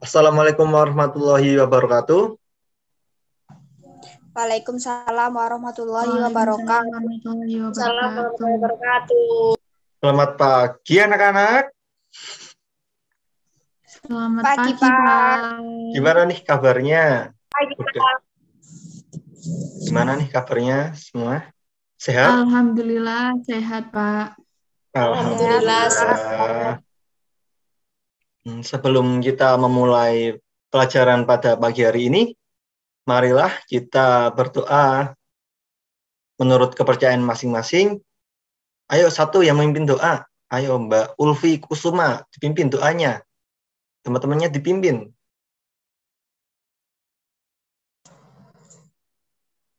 Assalamualaikum warahmatullahi wabarakatuh. Waalaikumsalam warahmatullahi wabarakatuh. Selamat pagi anak-anak. Selamat pagi, pagi Pak. Gimana nih kabarnya? Pagi, Pak. Gimana nih kabarnya semua? Sehat? Alhamdulillah sehat, Pak. Alhamdulillah, Alhamdulillah sehat. Hmm, sebelum kita memulai pelajaran pada pagi hari ini, marilah kita berdoa menurut kepercayaan masing-masing. Ayo satu yang memimpin doa. Ayo Mbak Ulfi Kusuma dipimpin doanya. Teman-temannya dipimpin.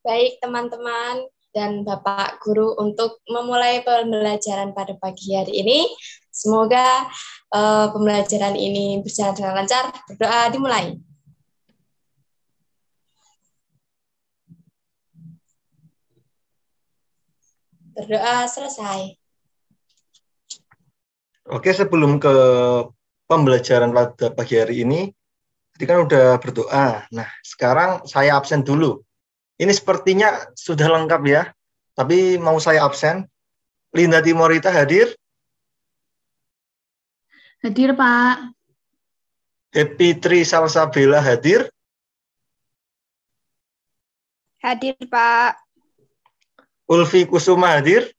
Baik teman-teman dan Bapak Guru untuk memulai pembelajaran pada pagi hari ini, Semoga uh, pembelajaran ini berjalan dengan lancar. Berdoa dimulai. Berdoa selesai. Oke, sebelum ke pembelajaran pada pagi hari ini, tadi kan udah berdoa. Nah, sekarang saya absen dulu. Ini sepertinya sudah lengkap ya, tapi mau saya absen. Linda Timorita hadir, Hadir, Pak. Happy Tri Salsabila hadir. Hadir, Pak. Ulfi Kusuma hadir.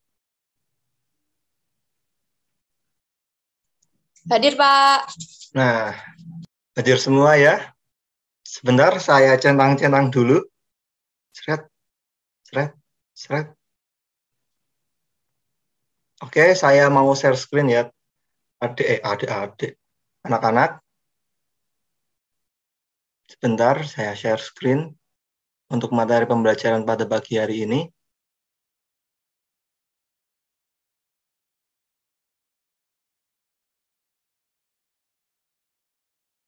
Hadir, Pak. Nah, hadir semua ya. Sebentar, saya centang-centang dulu. Seret, seret, seret. Oke, saya mau share screen ya adik eh, adik adik anak-anak sebentar saya share screen untuk materi pembelajaran pada pagi hari ini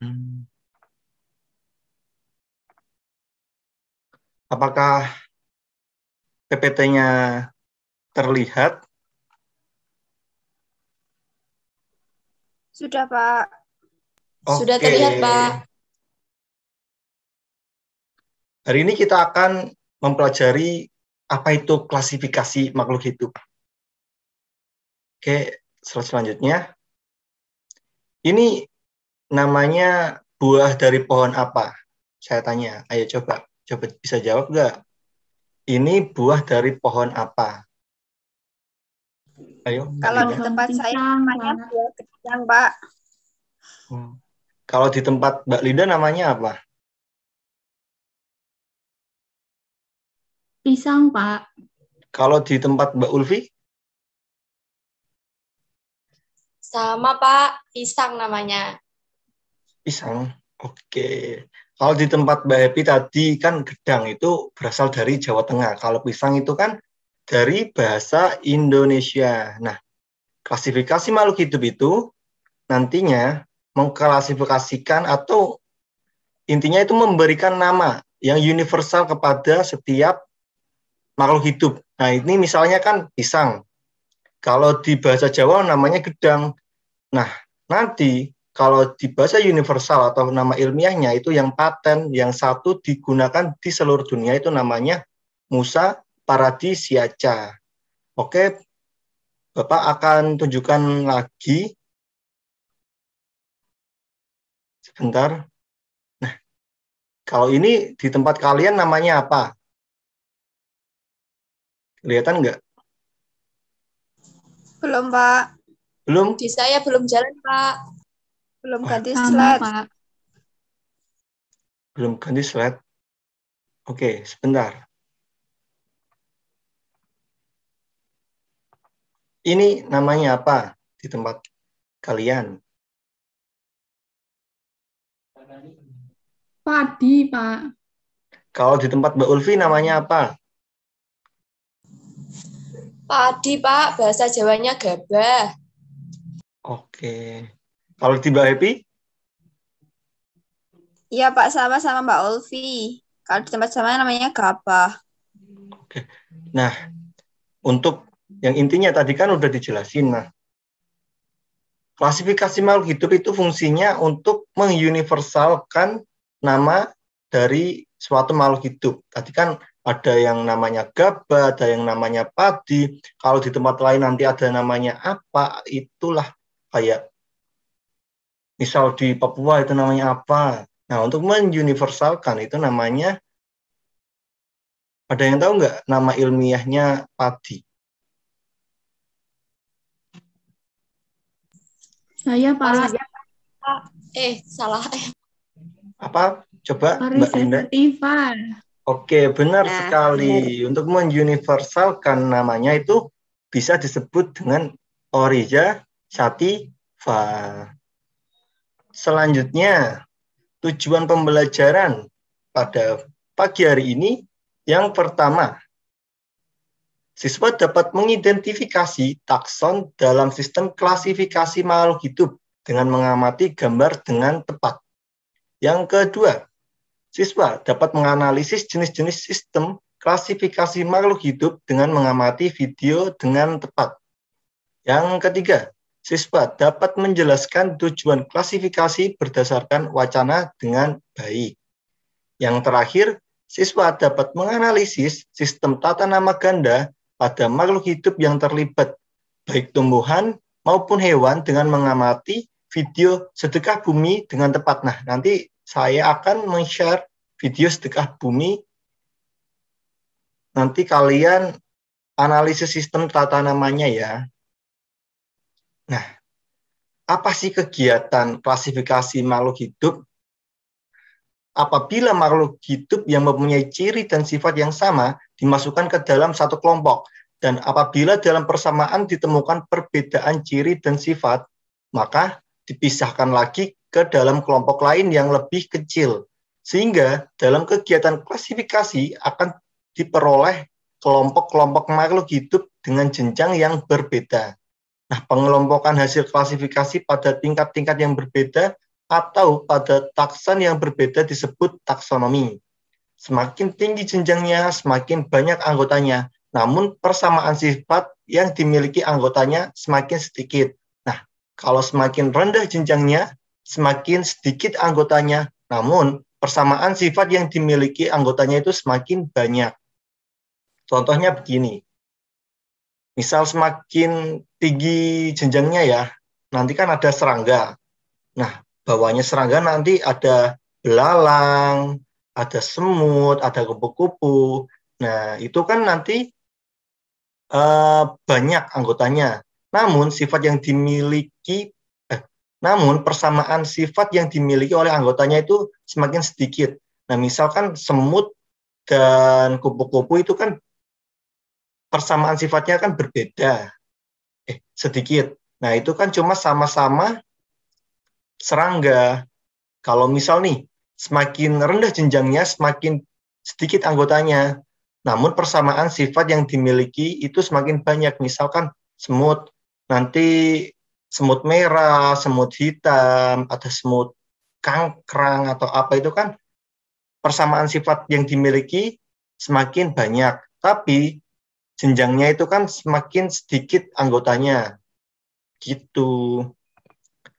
hmm. Apakah PPT-nya terlihat? Sudah, Pak. Okay. Sudah terlihat, Pak. Hari ini kita akan mempelajari apa itu klasifikasi makhluk hidup. Oke, okay, selanjutnya. Ini namanya buah dari pohon apa? Saya tanya. Ayo coba, coba bisa jawab nggak? Ini buah dari pohon apa? Ayo. Kalau iya. di tempat saya namanya buah Pak. Hmm. Kalau di tempat Mbak Linda namanya apa? Pisang, Pak. Kalau di tempat Mbak Ulfi? Sama, Pak. Pisang namanya. Pisang. Oke. Kalau di tempat Mbak Happy tadi kan gedang itu berasal dari Jawa Tengah. Kalau pisang itu kan dari bahasa Indonesia. Nah, klasifikasi makhluk hidup itu nantinya mengklasifikasikan atau intinya itu memberikan nama yang universal kepada setiap makhluk hidup. Nah, ini misalnya kan pisang. Kalau di bahasa Jawa namanya gedang. Nah, nanti kalau di bahasa universal atau nama ilmiahnya itu yang paten yang satu digunakan di seluruh dunia itu namanya Musa paradisiaca. Oke, Bapak akan tunjukkan lagi. Sebentar. Nah, kalau ini di tempat kalian namanya apa? Kelihatan nggak? Belum, Pak. Belum? Di saya belum jalan, Pak. Belum Wah. Oh, ganti slide. Pak. Belum ganti slide? Oke, sebentar. Ini namanya apa di tempat kalian? Padi, Pak. Kalau di tempat Mbak Ulfi namanya apa? Padi, Pak. Bahasa Jawanya gabah. Oke. Kalau di Mbak Happy? Iya, Pak. Sama sama Mbak Ulfi. Kalau di tempat sama namanya gabah. Oke. Nah, untuk yang intinya tadi kan udah dijelasin nah klasifikasi makhluk hidup itu fungsinya untuk menguniversalkan nama dari suatu makhluk hidup tadi kan ada yang namanya gabah, ada yang namanya padi. Kalau di tempat lain nanti ada namanya apa, itulah kayak misal di Papua itu namanya apa. Nah, untuk menuniversalkan itu namanya ada yang tahu nggak nama ilmiahnya padi? Saya Pak. Saya, Pak. Eh, salah. Eh. Apa? Coba Mbak Oke, benar nah, sekali. Untuk menuniversalkan namanya itu bisa disebut dengan Orija Sativa. Selanjutnya, tujuan pembelajaran pada pagi hari ini yang pertama Siswa dapat mengidentifikasi takson dalam sistem klasifikasi makhluk hidup dengan mengamati gambar dengan tepat. Yang kedua, siswa dapat menganalisis jenis-jenis sistem klasifikasi makhluk hidup dengan mengamati video dengan tepat. Yang ketiga, siswa dapat menjelaskan tujuan klasifikasi berdasarkan wacana dengan baik. Yang terakhir, siswa dapat menganalisis sistem tata nama ganda pada makhluk hidup yang terlibat, baik tumbuhan maupun hewan dengan mengamati video sedekah bumi dengan tepat. Nah, nanti saya akan men-share video sedekah bumi. Nanti kalian analisis sistem tata namanya ya. Nah, apa sih kegiatan klasifikasi makhluk hidup apabila makhluk hidup yang mempunyai ciri dan sifat yang sama dimasukkan ke dalam satu kelompok dan apabila dalam persamaan ditemukan perbedaan ciri dan sifat maka dipisahkan lagi ke dalam kelompok lain yang lebih kecil sehingga dalam kegiatan klasifikasi akan diperoleh kelompok-kelompok makhluk hidup dengan jenjang yang berbeda. Nah, pengelompokan hasil klasifikasi pada tingkat-tingkat yang berbeda atau pada takson yang berbeda disebut taksonomi. Semakin tinggi jenjangnya, semakin banyak anggotanya, namun persamaan sifat yang dimiliki anggotanya semakin sedikit. Nah, kalau semakin rendah jenjangnya, semakin sedikit anggotanya, namun persamaan sifat yang dimiliki anggotanya itu semakin banyak. Contohnya begini, misal semakin tinggi jenjangnya ya, nanti kan ada serangga. Nah, bawahnya serangga nanti ada belalang, ada semut, ada kupu-kupu. Nah, itu kan nanti uh, banyak anggotanya. Namun sifat yang dimiliki eh, namun persamaan sifat yang dimiliki oleh anggotanya itu semakin sedikit. Nah, misalkan semut dan kupu-kupu itu kan persamaan sifatnya kan berbeda. Eh, sedikit. Nah, itu kan cuma sama-sama serangga. Kalau misal nih, semakin rendah jenjangnya, semakin sedikit anggotanya. Namun persamaan sifat yang dimiliki itu semakin banyak. Misalkan semut, nanti semut merah, semut hitam, atau semut kangkrang atau apa itu kan persamaan sifat yang dimiliki semakin banyak. Tapi jenjangnya itu kan semakin sedikit anggotanya. Gitu.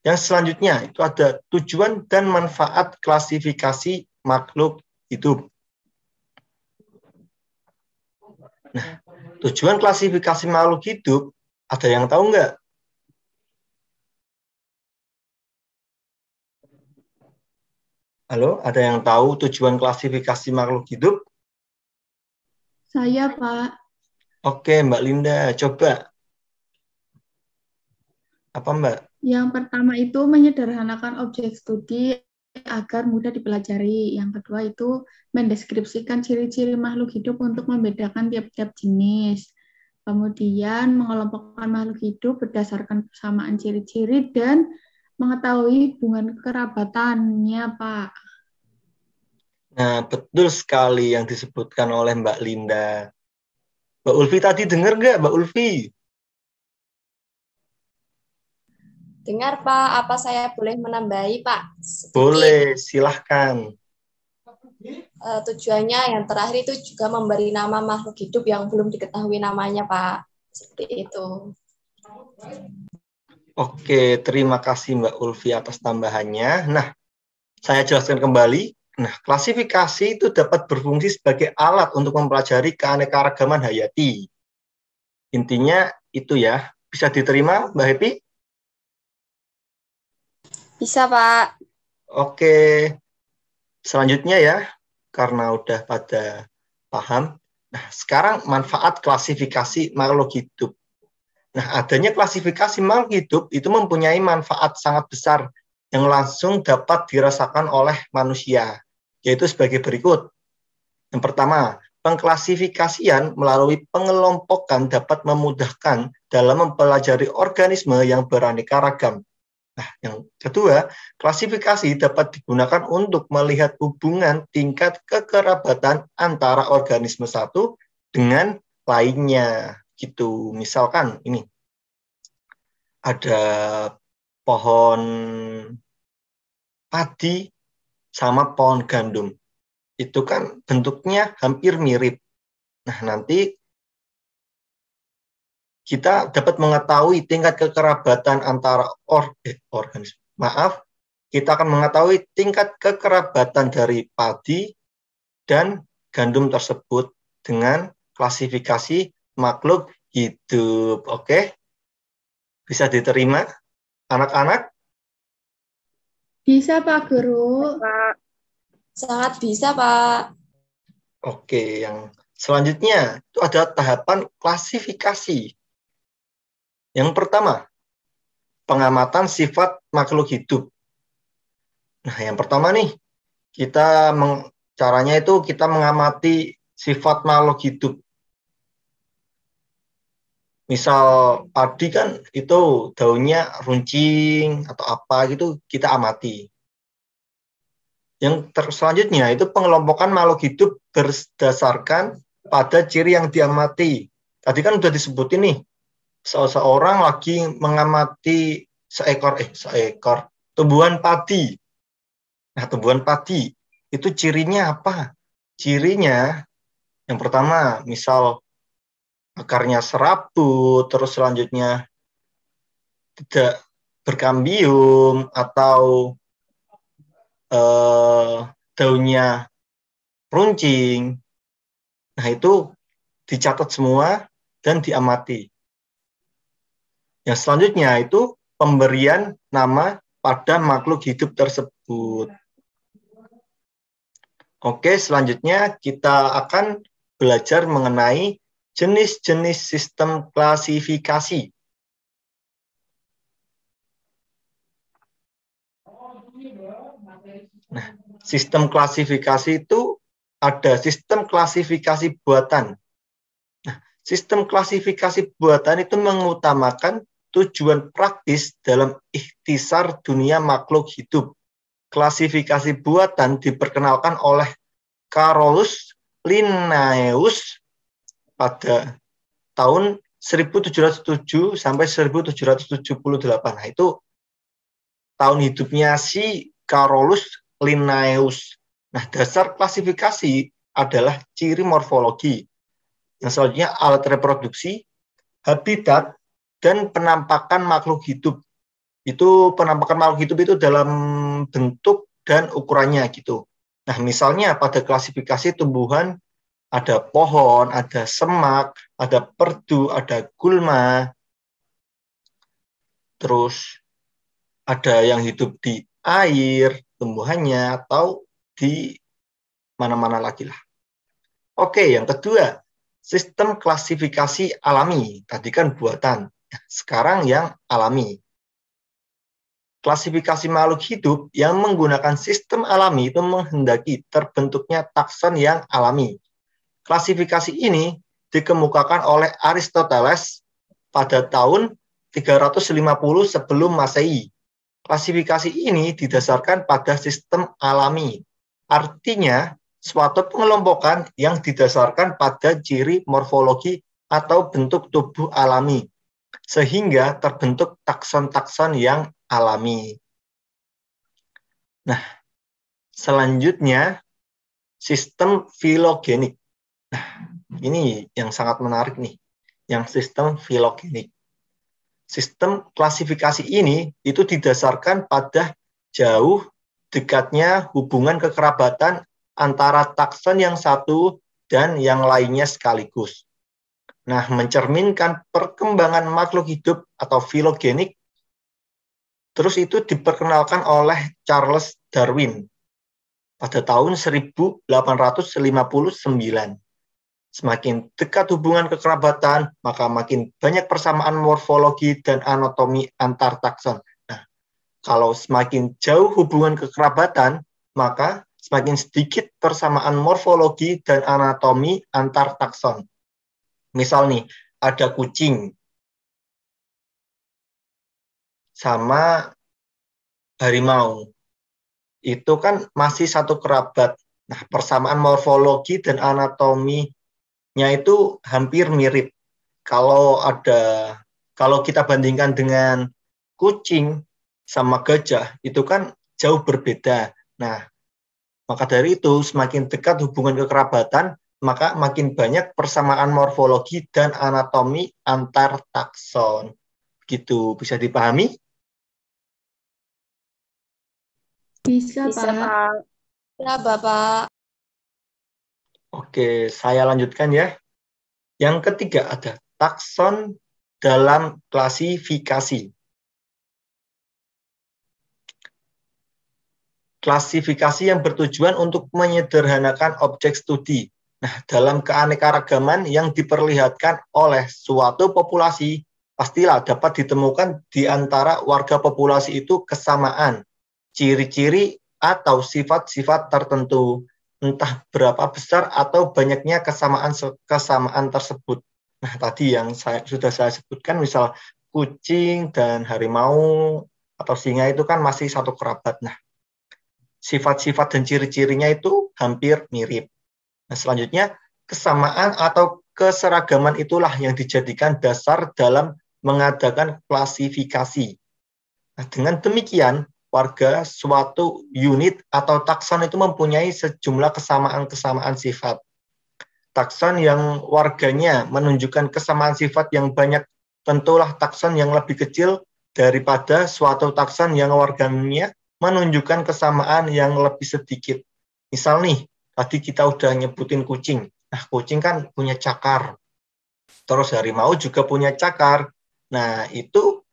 Yang selanjutnya itu ada tujuan dan manfaat klasifikasi makhluk hidup. Nah, tujuan klasifikasi makhluk hidup ada yang tahu enggak? Halo, ada yang tahu tujuan klasifikasi makhluk hidup? Saya, Pak. Oke, Mbak Linda, coba. Apa, Mbak? Yang pertama itu menyederhanakan objek studi agar mudah dipelajari. Yang kedua itu mendeskripsikan ciri-ciri makhluk hidup untuk membedakan tiap-tiap jenis. Kemudian mengelompokkan makhluk hidup berdasarkan persamaan ciri-ciri dan mengetahui hubungan kerabatannya, Pak. Nah, betul sekali yang disebutkan oleh Mbak Linda. Mbak Ulfi tadi dengar nggak, Mbak Ulfi? Dengar Pak, apa saya boleh menambahi Pak? Sedikit. Boleh, silahkan. Uh, tujuannya yang terakhir itu juga memberi nama makhluk hidup yang belum diketahui namanya Pak. Seperti itu. Oke, terima kasih Mbak Ulfi atas tambahannya. Nah, saya jelaskan kembali. Nah, klasifikasi itu dapat berfungsi sebagai alat untuk mempelajari keanekaragaman hayati. Intinya itu ya. Bisa diterima Mbak Happy? Bisa, Pak. Oke. Selanjutnya ya, karena udah pada paham. Nah, sekarang manfaat klasifikasi makhluk hidup. Nah, adanya klasifikasi makhluk hidup itu mempunyai manfaat sangat besar yang langsung dapat dirasakan oleh manusia, yaitu sebagai berikut. Yang pertama, pengklasifikasian melalui pengelompokan dapat memudahkan dalam mempelajari organisme yang beraneka ragam Nah, yang kedua, klasifikasi dapat digunakan untuk melihat hubungan tingkat kekerabatan antara organisme satu dengan lainnya. Gitu, misalkan ini ada pohon padi sama pohon gandum. Itu kan bentuknya hampir mirip. Nah, nanti kita dapat mengetahui tingkat kekerabatan antara or, eh, organisme. Maaf, kita akan mengetahui tingkat kekerabatan dari padi dan gandum tersebut dengan klasifikasi makhluk hidup. Oke, bisa diterima anak-anak? Bisa Pak Guru. Pak. Sangat bisa Pak. Oke, yang selanjutnya itu ada tahapan klasifikasi yang pertama, pengamatan sifat makhluk hidup. Nah, yang pertama nih, kita meng, caranya itu kita mengamati sifat makhluk hidup. Misal padi kan itu daunnya runcing atau apa gitu kita amati. Yang ter, selanjutnya itu pengelompokan makhluk hidup berdasarkan pada ciri yang diamati. Tadi kan sudah disebutin nih, seseorang lagi mengamati seekor eh seekor tumbuhan padi. Nah, tumbuhan padi itu cirinya apa? Cirinya yang pertama, misal akarnya serabut, terus selanjutnya tidak berkambium atau eh, daunnya runcing. Nah, itu dicatat semua dan diamati. Yang selanjutnya itu pemberian nama pada makhluk hidup tersebut. Oke, selanjutnya kita akan belajar mengenai jenis-jenis sistem klasifikasi. Nah, sistem klasifikasi itu ada sistem klasifikasi buatan. Nah, sistem klasifikasi buatan itu mengutamakan tujuan praktis dalam ikhtisar dunia makhluk hidup. Klasifikasi buatan diperkenalkan oleh Carolus Linnaeus pada tahun 1707 sampai 1778. Nah, itu tahun hidupnya si Carolus Linnaeus. Nah, dasar klasifikasi adalah ciri morfologi. Yang selanjutnya alat reproduksi, habitat, dan penampakan makhluk hidup. Itu penampakan makhluk hidup itu dalam bentuk dan ukurannya gitu. Nah, misalnya pada klasifikasi tumbuhan ada pohon, ada semak, ada perdu, ada gulma. Terus ada yang hidup di air tumbuhannya atau di mana-mana lagi lah. Oke, yang kedua, sistem klasifikasi alami. Tadi kan buatan sekarang yang alami. Klasifikasi makhluk hidup yang menggunakan sistem alami itu menghendaki terbentuknya takson yang alami. Klasifikasi ini dikemukakan oleh Aristoteles pada tahun 350 sebelum Masehi. Klasifikasi ini didasarkan pada sistem alami. Artinya, suatu pengelompokan yang didasarkan pada ciri morfologi atau bentuk tubuh alami sehingga terbentuk takson-takson yang alami. Nah, selanjutnya sistem filogenik. Nah, ini yang sangat menarik nih, yang sistem filogenik. Sistem klasifikasi ini itu didasarkan pada jauh dekatnya hubungan kekerabatan antara takson yang satu dan yang lainnya sekaligus. Nah, mencerminkan perkembangan makhluk hidup atau filogenik terus itu diperkenalkan oleh Charles Darwin pada tahun 1859. Semakin dekat hubungan kekerabatan, maka makin banyak persamaan morfologi dan anatomi antar takson. Nah, kalau semakin jauh hubungan kekerabatan, maka semakin sedikit persamaan morfologi dan anatomi antar takson. Misal nih, ada kucing sama harimau. Itu kan masih satu kerabat. Nah, persamaan morfologi dan anatominya itu hampir mirip. Kalau ada kalau kita bandingkan dengan kucing sama gajah itu kan jauh berbeda. Nah, maka dari itu semakin dekat hubungan kekerabatan, maka makin banyak persamaan morfologi dan anatomi antar takson. Gitu, bisa dipahami? Bisa, bisa Pak. Ya, Bapak. Oke, saya lanjutkan ya. Yang ketiga ada takson dalam klasifikasi. Klasifikasi yang bertujuan untuk menyederhanakan objek studi Nah, dalam keanekaragaman yang diperlihatkan oleh suatu populasi, pastilah dapat ditemukan di antara warga populasi itu kesamaan, ciri-ciri atau sifat-sifat tertentu, entah berapa besar atau banyaknya kesamaan kesamaan tersebut. Nah, tadi yang saya, sudah saya sebutkan, misal kucing dan harimau atau singa itu kan masih satu kerabat. Nah, sifat-sifat dan ciri-cirinya itu hampir mirip. Nah, selanjutnya kesamaan atau keseragaman itulah yang dijadikan dasar dalam mengadakan klasifikasi. Nah, dengan demikian, warga suatu unit atau takson itu mempunyai sejumlah kesamaan-kesamaan sifat. Takson yang warganya menunjukkan kesamaan sifat yang banyak, tentulah takson yang lebih kecil daripada suatu takson yang warganya menunjukkan kesamaan yang lebih sedikit. Misal nih, Tadi kita udah nyebutin kucing. Nah, kucing kan punya cakar. Terus harimau juga punya cakar. Nah, itu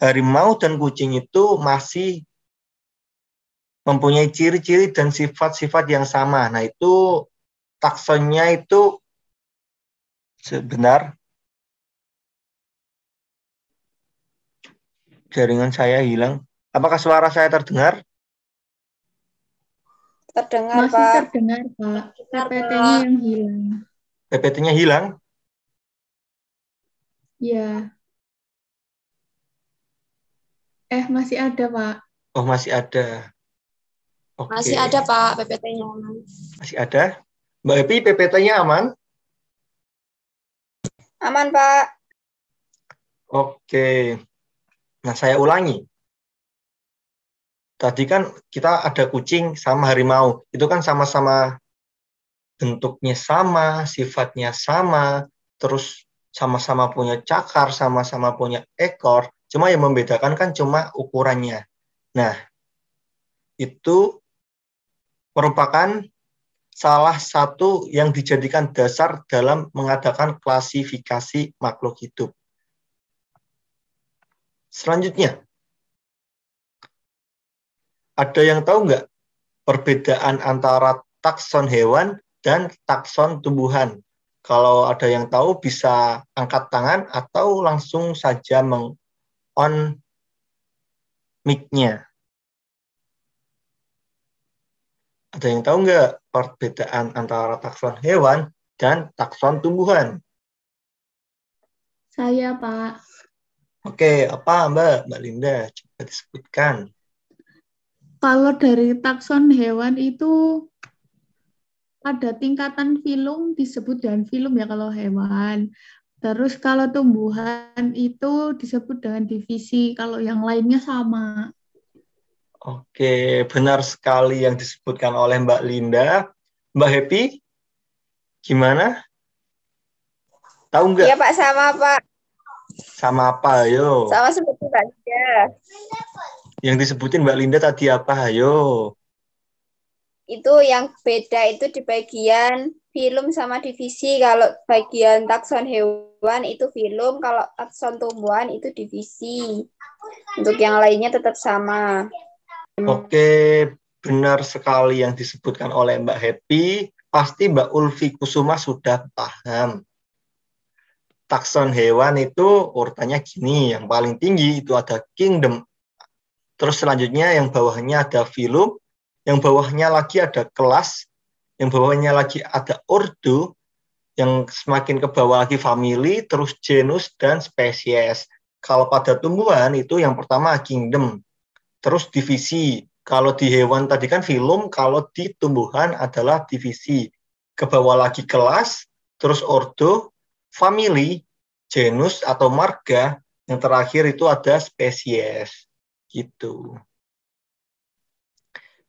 harimau dan kucing itu masih mempunyai ciri-ciri dan sifat-sifat yang sama. Nah, itu taksonnya itu sebenar jaringan saya hilang. Apakah suara saya terdengar? Terdengar, Masih Pak. terdengar, Pak. PPT-nya yang hilang. PPT-nya hilang? ya. Eh, masih ada, Pak. Oh, masih ada. Okay. Masih ada, Pak, PPT-nya Masih ada? Mbak Epi, PPT-nya aman? Aman, Pak. Oke. Okay. Nah, saya ulangi tadi kan kita ada kucing sama harimau. Itu kan sama-sama bentuknya sama, sifatnya sama, terus sama-sama punya cakar, sama-sama punya ekor. Cuma yang membedakan kan cuma ukurannya. Nah, itu merupakan salah satu yang dijadikan dasar dalam mengadakan klasifikasi makhluk hidup. Selanjutnya, ada yang tahu nggak perbedaan antara takson hewan dan takson tumbuhan? Kalau ada yang tahu bisa angkat tangan atau langsung saja meng-on mic-nya. Ada yang tahu nggak perbedaan antara takson hewan dan takson tumbuhan? Saya, Pak. Oke, apa Mbak, Mbak Linda? Coba disebutkan. Kalau dari takson hewan itu ada tingkatan filum disebut dengan filum ya kalau hewan. Terus kalau tumbuhan itu disebut dengan divisi, kalau yang lainnya sama. Oke, benar sekali yang disebutkan oleh Mbak Linda. Mbak Happy, gimana? Tahu nggak? Iya Pak, sama Pak. Sama apa, yo? Sama seperti Mbak Linda yang disebutin Mbak Linda tadi apa? Ayo. Itu yang beda itu di bagian film sama divisi. Kalau bagian takson hewan itu film, kalau takson tumbuhan itu divisi. Untuk yang lainnya tetap sama. Oke, benar sekali yang disebutkan oleh Mbak Happy. Pasti Mbak Ulfi Kusuma sudah paham. Takson hewan itu urutannya gini, yang paling tinggi itu ada kingdom Terus selanjutnya yang bawahnya ada filum, yang bawahnya lagi ada kelas, yang bawahnya lagi ada ordo, yang semakin ke bawah lagi family, terus genus dan spesies. Kalau pada tumbuhan itu yang pertama kingdom, terus divisi. Kalau di hewan tadi kan filum, kalau di tumbuhan adalah divisi. Ke bawah lagi kelas, terus ordo, family, genus atau marga, yang terakhir itu ada spesies. Gitu.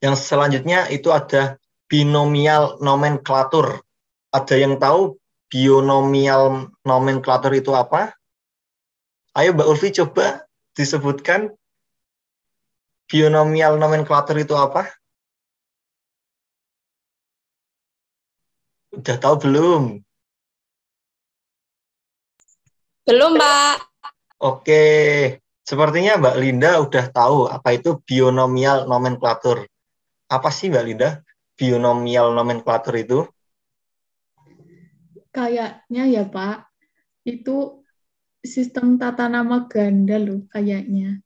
Yang selanjutnya itu ada binomial nomenklatur. Ada yang tahu binomial nomenklatur itu apa? Ayo Mbak Ulfi coba disebutkan binomial nomenklatur itu apa? Udah tahu belum? Belum, Mbak. Oke. Sepertinya Mbak Linda udah tahu apa itu binomial nomenklatur. Apa sih Mbak Linda binomial nomenklatur itu? Kayaknya ya Pak, itu sistem tata nama ganda loh kayaknya.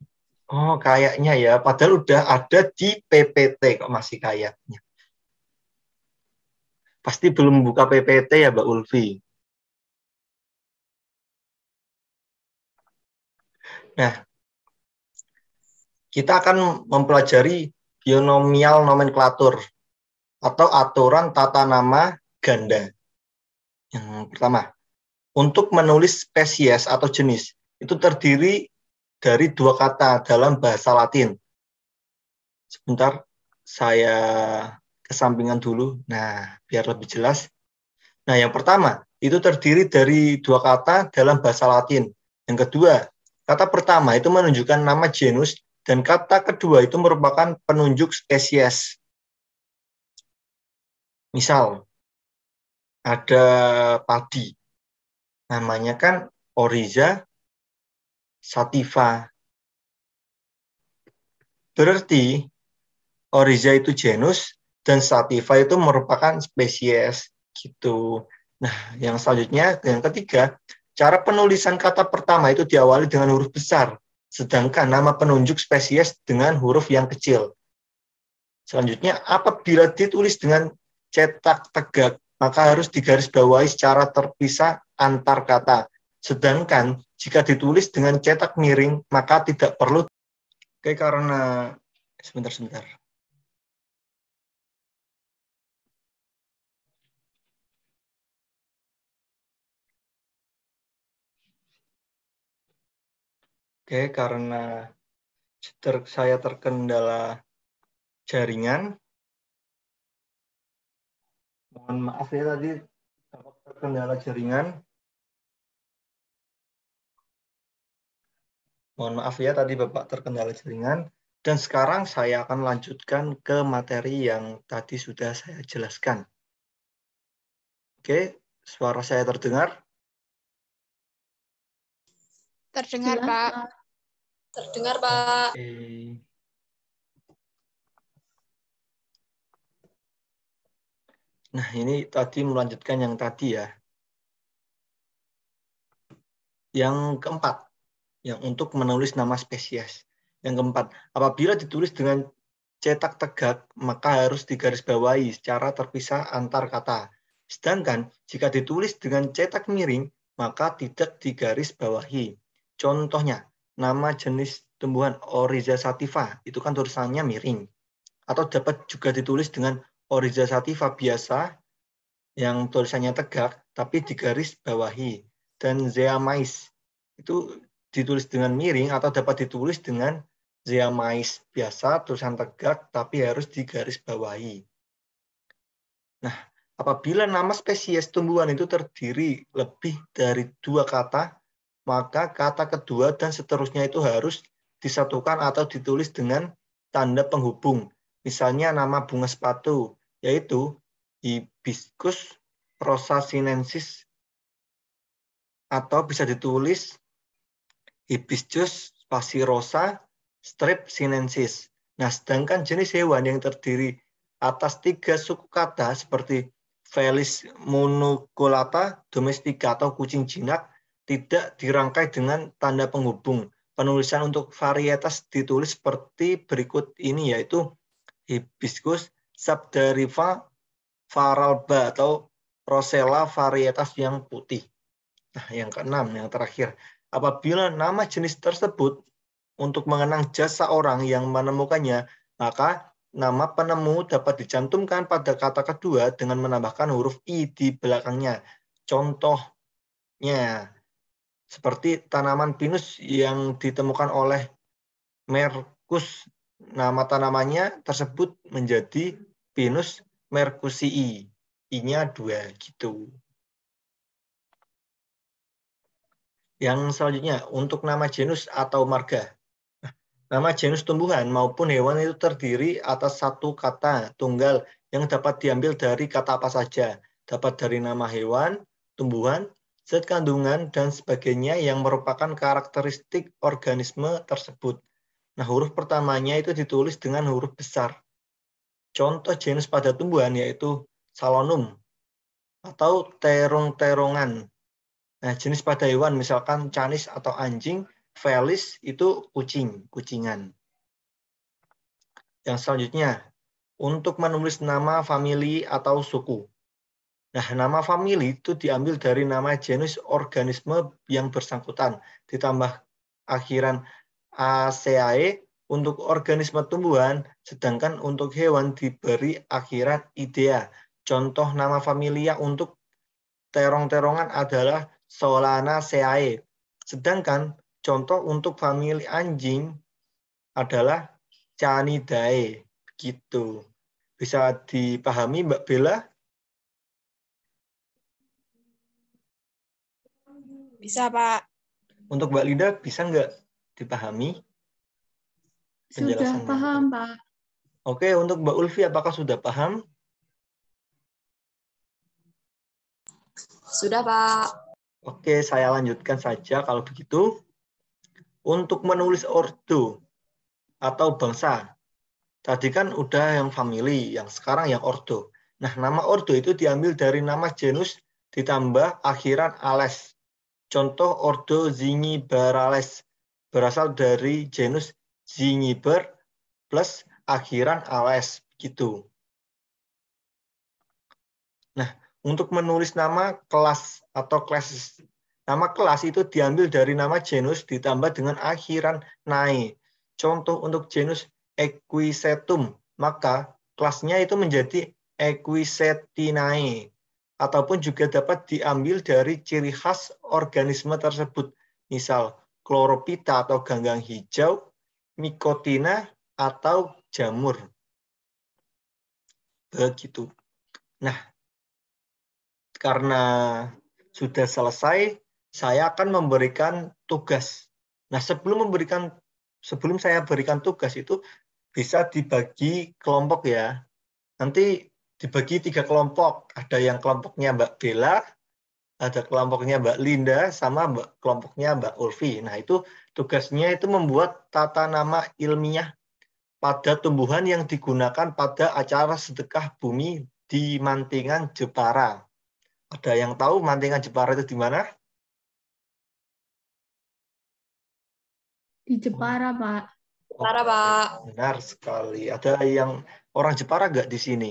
Oh, kayaknya ya. Padahal udah ada di PPT kok masih kayaknya. Pasti belum buka PPT ya Mbak Ulfi. Nah, kita akan mempelajari binomial nomenklatur atau aturan tata nama ganda. Yang pertama, untuk menulis spesies atau jenis itu terdiri dari dua kata dalam bahasa Latin. Sebentar, saya kesampingan dulu. Nah, biar lebih jelas. Nah, yang pertama itu terdiri dari dua kata dalam bahasa Latin. Yang kedua, Kata pertama itu menunjukkan nama genus dan kata kedua itu merupakan penunjuk spesies. Misal, ada padi, namanya kan Oriza sativa. Berarti Oriza itu genus dan sativa itu merupakan spesies gitu. Nah, yang selanjutnya yang ketiga Cara penulisan kata pertama itu diawali dengan huruf besar, sedangkan nama penunjuk spesies dengan huruf yang kecil. Selanjutnya, apabila ditulis dengan cetak tegak, maka harus digarisbawahi secara terpisah antar kata. Sedangkan jika ditulis dengan cetak miring, maka tidak perlu. Oke, karena sebentar-sebentar. Oke, karena ter saya terkendala jaringan. Mohon maaf ya tadi terkendala jaringan. Mohon maaf ya tadi Bapak terkendala jaringan. Dan sekarang saya akan lanjutkan ke materi yang tadi sudah saya jelaskan. Oke, suara saya terdengar? Terdengar, Silahkan. Pak. Terdengar, Pak. Okay. Nah, ini tadi melanjutkan yang tadi ya. Yang keempat, yang untuk menulis nama spesies. Yang keempat, apabila ditulis dengan cetak tegak, maka harus digarisbawahi secara terpisah antar kata. Sedangkan jika ditulis dengan cetak miring, maka tidak digarisbawahi. Contohnya, nama jenis tumbuhan oriza sativa itu kan tulisannya miring. Atau dapat juga ditulis dengan oriza sativa biasa yang tulisannya tegak tapi digaris bawahi dan zeamais itu ditulis dengan miring atau dapat ditulis dengan zeamais biasa tulisan tegak tapi harus digaris bawahi. Nah, apabila nama spesies tumbuhan itu terdiri lebih dari dua kata maka kata kedua dan seterusnya itu harus disatukan atau ditulis dengan tanda penghubung. Misalnya nama bunga sepatu, yaitu hibiscus sinensis atau bisa ditulis hibiscus strip sinensis Nah, sedangkan jenis hewan yang terdiri atas tiga suku kata seperti Felis monocolata domestika atau kucing jinak tidak dirangkai dengan tanda penghubung. Penulisan untuk varietas ditulis seperti berikut ini yaitu hibiscus sabdariva varalba atau rosella varietas yang putih. Nah, yang keenam, yang terakhir. Apabila nama jenis tersebut untuk mengenang jasa orang yang menemukannya, maka nama penemu dapat dicantumkan pada kata kedua dengan menambahkan huruf i di belakangnya. Contohnya, seperti tanaman pinus yang ditemukan oleh Merkus, Nama tanamannya tersebut menjadi pinus merkusii, I-nya dua gitu. Yang selanjutnya, untuk nama genus atau marga. Nama genus tumbuhan maupun hewan itu terdiri atas satu kata tunggal yang dapat diambil dari kata apa saja. Dapat dari nama hewan, tumbuhan, zat kandungan, dan sebagainya yang merupakan karakteristik organisme tersebut. Nah, huruf pertamanya itu ditulis dengan huruf besar. Contoh jenis pada tumbuhan yaitu salonum atau terong-terongan. Nah, jenis pada hewan misalkan canis atau anjing, felis itu kucing, kucingan. Yang selanjutnya, untuk menulis nama famili atau suku. Nah, nama famili itu diambil dari nama genus organisme yang bersangkutan, ditambah akhiran ACAE untuk organisme tumbuhan, sedangkan untuk hewan diberi akhiran idea. Contoh nama familia untuk terong-terongan adalah Solana Sedangkan contoh untuk famili anjing adalah Canidae. Gitu. Bisa dipahami Mbak Bella? Bisa, Pak. Untuk Mbak Lida, bisa nggak dipahami? Sudah paham, Pak. Oke, untuk Mbak Ulfi, apakah sudah paham? Sudah, Pak. Oke, saya lanjutkan saja kalau begitu. Untuk menulis ordo atau bangsa, tadi kan udah yang family, yang sekarang yang ordo. Nah, nama ordo itu diambil dari nama genus ditambah akhiran ales. Contoh ordo Zingiberales berasal dari genus Zingiber plus akhiran ales gitu. Nah, untuk menulis nama kelas atau kelas nama kelas itu diambil dari nama genus ditambah dengan akhiran nae. Contoh untuk genus Equisetum, maka kelasnya itu menjadi Equisetinae ataupun juga dapat diambil dari ciri khas organisme tersebut. Misal, kloropita atau ganggang hijau, mikotina atau jamur. Begitu. Nah, karena sudah selesai, saya akan memberikan tugas. Nah, sebelum memberikan sebelum saya berikan tugas itu bisa dibagi kelompok ya. Nanti dibagi tiga kelompok. Ada yang kelompoknya Mbak Bella, ada kelompoknya Mbak Linda, sama Mbak, kelompoknya Mbak Ulfi. Nah, itu tugasnya itu membuat tata nama ilmiah pada tumbuhan yang digunakan pada acara sedekah bumi di Mantingan Jepara. Ada yang tahu Mantingan Jepara itu di mana? Di Jepara, Pak. Jepara, Pak. Benar sekali. Ada yang orang Jepara nggak di sini?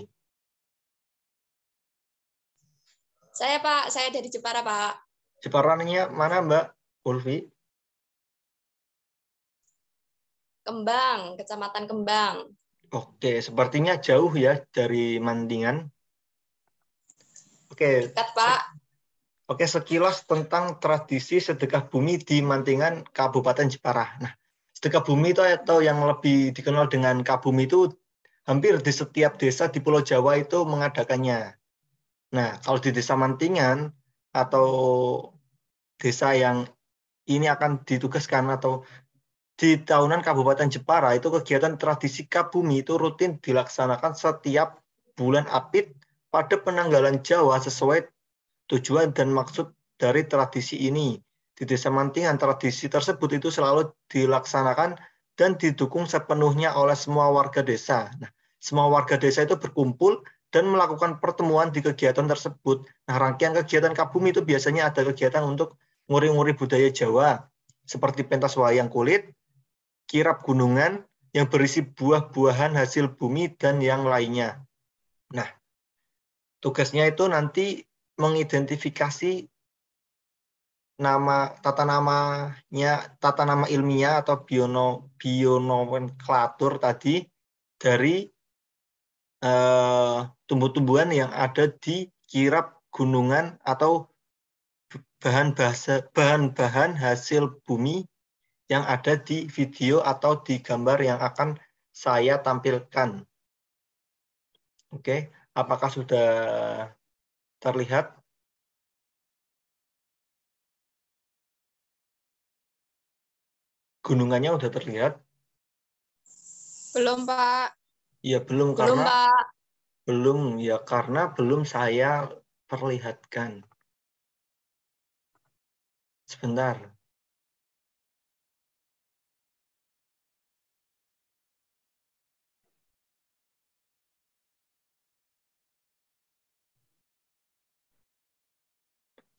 Saya Pak, saya dari Jepara Pak. Jepara Jeparanya mana Mbak Ulfi? Kembang, Kecamatan Kembang. Oke, sepertinya jauh ya dari Mandingan. Oke. Dekat Pak. Oke, sekilas tentang tradisi sedekah bumi di Mantingan, Kabupaten Jepara. Nah, sedekah bumi itu atau yang lebih dikenal dengan kabumi itu hampir di setiap desa di Pulau Jawa itu mengadakannya. Nah, kalau di desa mantingan atau desa yang ini akan ditugaskan atau di tahunan Kabupaten Jepara itu kegiatan tradisi kabumi itu rutin dilaksanakan setiap bulan apit pada penanggalan Jawa sesuai tujuan dan maksud dari tradisi ini. Di desa Mantingan, tradisi tersebut itu selalu dilaksanakan dan didukung sepenuhnya oleh semua warga desa. Nah, semua warga desa itu berkumpul dan melakukan pertemuan di kegiatan tersebut. Nah, rangkaian kegiatan Kabumi itu biasanya ada kegiatan untuk nguri-nguri budaya Jawa, seperti pentas wayang kulit, kirap gunungan, yang berisi buah-buahan hasil bumi dan yang lainnya. Nah, tugasnya itu nanti mengidentifikasi nama tata namanya tata nama ilmiah atau biono bionomenklatur tadi dari Eh, tumbuh-tumbuhan yang ada di kirap gunungan atau bahan-bahan bahan-bahan hasil bumi yang ada di video atau di gambar yang akan saya tampilkan. Oke, apakah sudah terlihat? Gunungannya sudah terlihat? Belum, Pak. Iya belum, belum karena Pak. belum ya karena belum saya perlihatkan. Sebentar.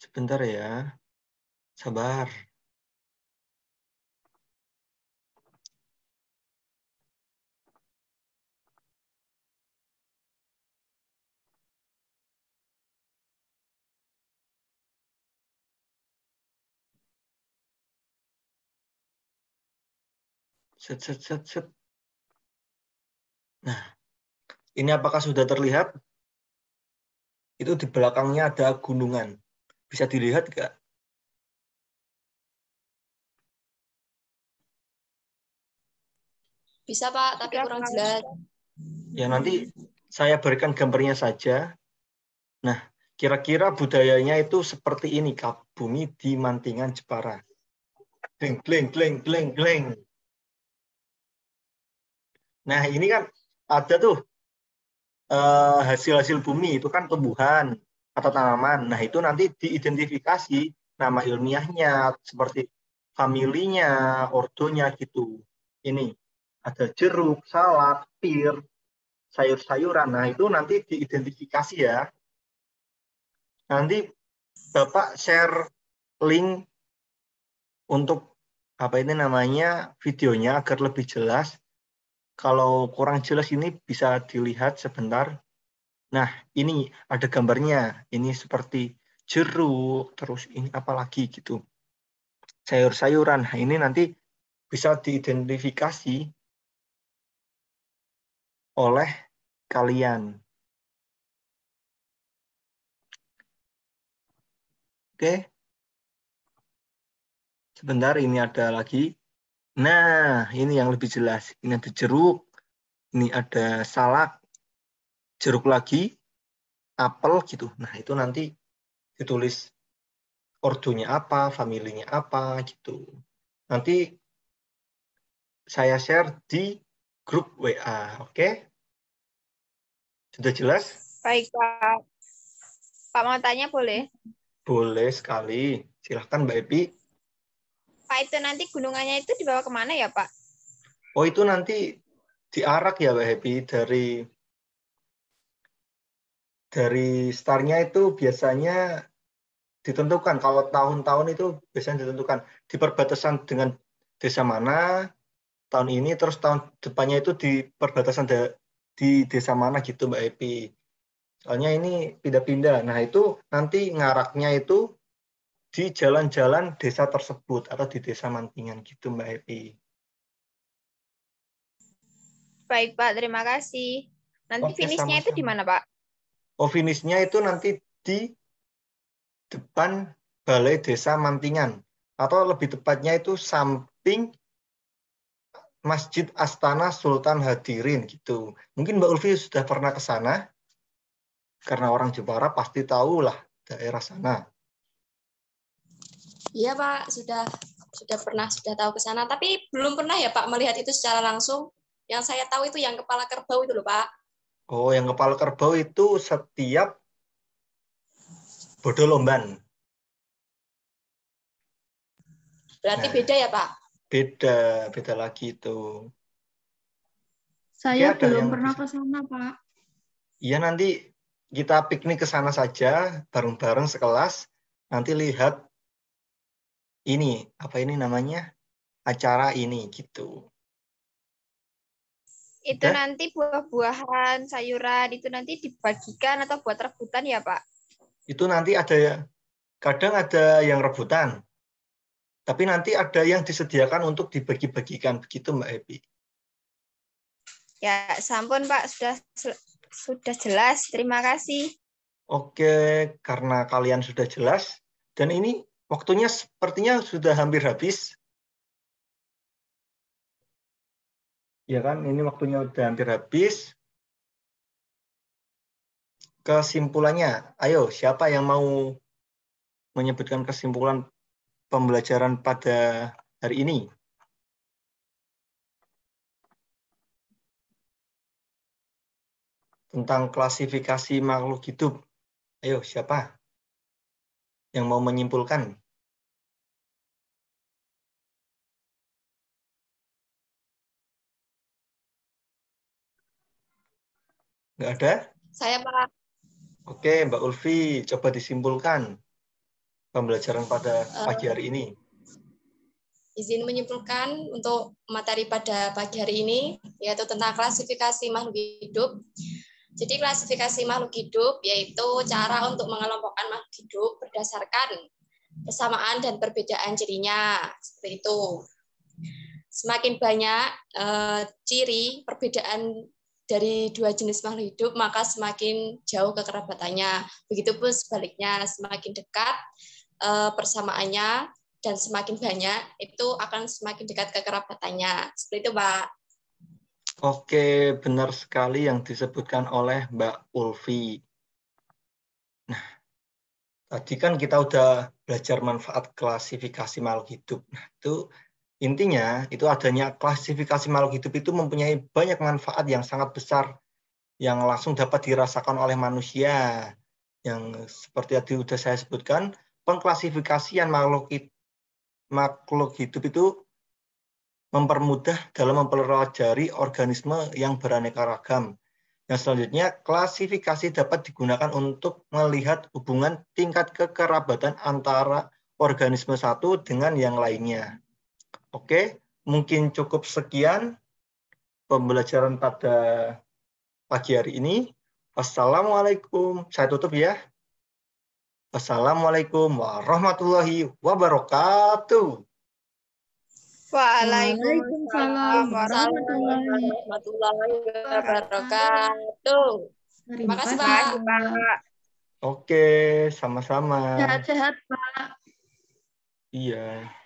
Sebentar ya. Sabar. Set, set, set, set. Nah, ini apakah sudah terlihat? Itu di belakangnya ada gunungan. Bisa dilihat nggak? Bisa Pak, tapi kurang jelas. Ya nanti saya berikan gambarnya saja. Nah, kira-kira budayanya itu seperti ini, bumi di Mantingan Jepara. Gleng, gleng, gleng, gleng, gleng. Nah ini kan ada tuh eh, hasil-hasil bumi itu kan tumbuhan atau tanaman. Nah itu nanti diidentifikasi nama ilmiahnya seperti familinya, ordonya gitu. Ini ada jeruk, salad, pir, sayur-sayuran. Nah itu nanti diidentifikasi ya. Nanti Bapak share link untuk apa ini namanya videonya agar lebih jelas kalau kurang jelas ini bisa dilihat sebentar. Nah, ini ada gambarnya. Ini seperti jeruk, terus ini apa lagi gitu. Sayur-sayuran. Nah, ini nanti bisa diidentifikasi oleh kalian. Oke. Sebentar, ini ada lagi. Nah, ini yang lebih jelas. Ini ada jeruk, ini ada salak, jeruk lagi, apel gitu. Nah, itu nanti ditulis ordonya apa, familinya apa gitu. Nanti saya share di grup WA, oke? Okay? Sudah jelas? Baik, Pak. Pak mau tanya boleh? Boleh sekali. Silahkan Mbak Epi. Pak itu nanti gunungannya itu dibawa kemana ya Pak? Oh itu nanti diarak ya Pak Happy dari dari startnya itu biasanya ditentukan kalau tahun-tahun itu biasanya ditentukan di perbatasan dengan desa mana tahun ini terus tahun depannya itu di perbatasan de, di desa mana gitu Mbak Epi. Soalnya ini pindah-pindah. Nah itu nanti ngaraknya itu di jalan-jalan desa tersebut atau di desa Mantingan gitu Mbak Epi. Baik Pak, terima kasih. Nanti finishnya itu di mana Pak? Oh finishnya itu nanti di depan Balai Desa Mantingan atau lebih tepatnya itu samping Masjid Astana Sultan Hadirin gitu. Mungkin Mbak Ulfi sudah pernah ke sana karena orang Jepara pasti tahu lah daerah sana. Iya Pak, sudah sudah pernah sudah tahu ke sana, tapi belum pernah ya Pak melihat itu secara langsung. Yang saya tahu itu yang kepala kerbau itu loh Pak. Oh, yang kepala kerbau itu setiap bodoh lomban. Berarti nah, beda ya Pak? Beda, beda lagi itu. Saya belum pernah ke sana Pak. Iya nanti kita piknik ke sana saja bareng-bareng sekelas. Nanti lihat ini apa ini namanya acara ini gitu. Itu ya? nanti buah-buahan, sayuran itu nanti dibagikan atau buat rebutan ya Pak? Itu nanti ada ya, kadang ada yang rebutan, tapi nanti ada yang disediakan untuk dibagi-bagikan begitu Mbak Epi. Ya, sampun Pak sudah sudah jelas. Terima kasih. Oke, karena kalian sudah jelas dan ini Waktunya sepertinya sudah hampir habis. Ya kan, ini waktunya sudah hampir habis. Kesimpulannya, ayo siapa yang mau menyebutkan kesimpulan pembelajaran pada hari ini? Tentang klasifikasi makhluk hidup. Ayo, siapa? yang mau menyimpulkan Enggak ada? Saya, Pak. Oke, Mbak Ulfi, coba disimpulkan pembelajaran pada eh, pagi hari ini. Izin menyimpulkan untuk materi pada pagi hari ini, yaitu tentang klasifikasi makhluk hidup. Jadi klasifikasi makhluk hidup yaitu cara untuk mengelompokkan makhluk hidup berdasarkan kesamaan dan perbedaan cirinya, seperti itu. Semakin banyak e, ciri perbedaan dari dua jenis makhluk hidup, maka semakin jauh kekerabatannya. Begitupun sebaliknya, semakin dekat e, persamaannya dan semakin banyak, itu akan semakin dekat kekerabatannya. Seperti itu, pak. Oke, benar sekali yang disebutkan oleh Mbak Ulfi. Nah, tadi kan kita udah belajar manfaat klasifikasi makhluk hidup. Nah, itu intinya itu adanya klasifikasi makhluk hidup itu mempunyai banyak manfaat yang sangat besar yang langsung dapat dirasakan oleh manusia. Yang seperti tadi sudah saya sebutkan, pengklasifikasian makhluk makhluk hidup itu mempermudah dalam mempelajari organisme yang beraneka ragam. Yang selanjutnya, klasifikasi dapat digunakan untuk melihat hubungan tingkat kekerabatan antara organisme satu dengan yang lainnya. Oke, mungkin cukup sekian pembelajaran pada pagi hari ini. Wassalamualaikum. Saya tutup ya. Assalamualaikum warahmatullahi wabarakatuh. Waalaikumsalam warahmatullahi wabarakatuh. Terima kasih Pak. Pak. Oke, sama-sama. Sehat-sehat Pak. Iya.